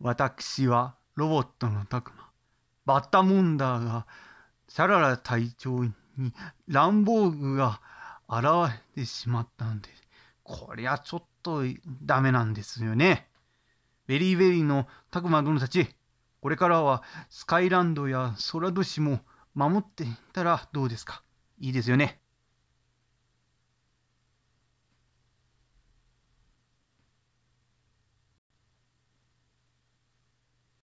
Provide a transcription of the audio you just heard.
私はロボットのたくま、バッタモンダーが、サララ隊長にランボーグが現れてしまったので、こりゃちょっとダメなんですよね。ベリーベリーのたくま殿たち、これからはスカイランドやソラド市も守っていたらどうですかいいですよね。